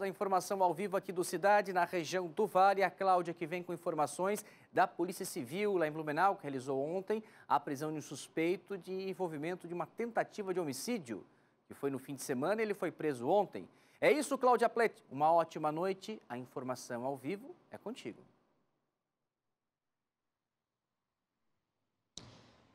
A informação ao vivo aqui do Cidade, na região do Vale, a Cláudia que vem com informações da Polícia Civil lá em Blumenau, que realizou ontem a prisão de um suspeito de envolvimento de uma tentativa de homicídio, que foi no fim de semana ele foi preso ontem. É isso, Cláudia Plete. Uma ótima noite. A informação ao vivo é contigo.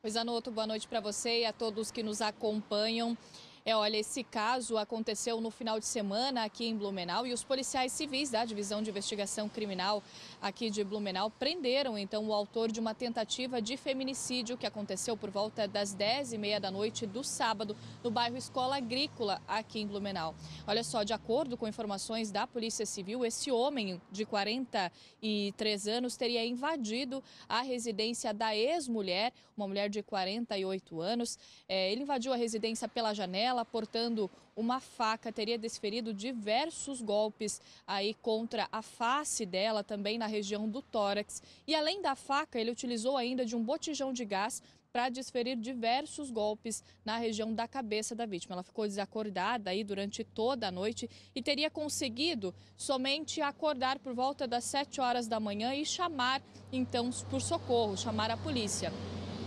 Pois, Anoto, boa noite para você e a todos que nos acompanham. É, olha, esse caso aconteceu no final de semana aqui em Blumenau e os policiais civis da Divisão de Investigação Criminal aqui de Blumenau prenderam então o autor de uma tentativa de feminicídio que aconteceu por volta das 10h30 da noite do sábado no bairro Escola Agrícola aqui em Blumenau. Olha só, de acordo com informações da Polícia Civil, esse homem de 43 anos teria invadido a residência da ex-mulher, uma mulher de 48 anos. É, ele invadiu a residência pela janela ela portando uma faca, teria desferido diversos golpes aí contra a face dela, também na região do tórax. E além da faca, ele utilizou ainda de um botijão de gás para desferir diversos golpes na região da cabeça da vítima. Ela ficou desacordada aí durante toda a noite e teria conseguido somente acordar por volta das 7 horas da manhã e chamar então por socorro, chamar a polícia.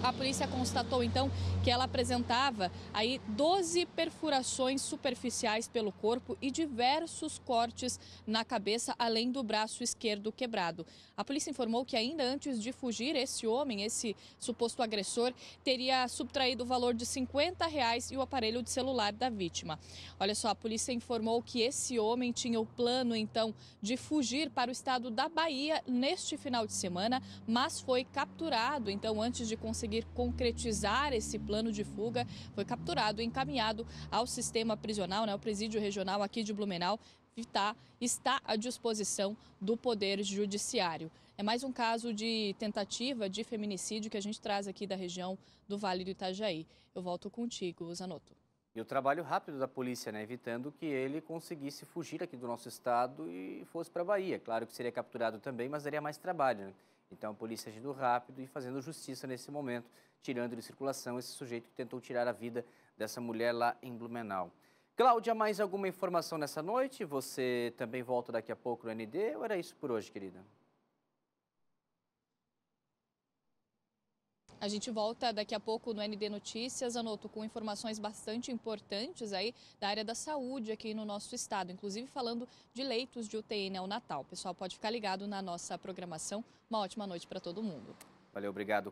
A polícia constatou então que ela apresentava aí 12 perfurações superficiais pelo corpo e diversos cortes na cabeça, além do braço esquerdo quebrado. A polícia informou que ainda antes de fugir, esse homem, esse suposto agressor, teria subtraído o valor de 50 reais e o aparelho de celular da vítima. Olha só, a polícia informou que esse homem tinha o plano então de fugir para o estado da Bahia neste final de semana, mas foi capturado então antes de conseguir conseguir concretizar esse plano de fuga, foi capturado e encaminhado ao sistema prisional, né, o presídio regional aqui de Blumenau, está, está à disposição do Poder Judiciário. É mais um caso de tentativa de feminicídio que a gente traz aqui da região do Vale do Itajaí. Eu volto contigo, Zanotto. E o trabalho rápido da polícia, né? evitando que ele conseguisse fugir aqui do nosso estado e fosse para a Bahia. Claro que seria capturado também, mas daria mais trabalho. Né? Então a polícia agindo rápido e fazendo justiça nesse momento, tirando de circulação esse sujeito que tentou tirar a vida dessa mulher lá em Blumenau. Cláudia, mais alguma informação nessa noite? Você também volta daqui a pouco no ND ou era isso por hoje, querida? A gente volta daqui a pouco no ND Notícias, Anoto, com informações bastante importantes aí da área da saúde aqui no nosso estado, inclusive falando de leitos de UTI no né, O pessoal pode ficar ligado na nossa programação. Uma ótima noite para todo mundo. Valeu, obrigado.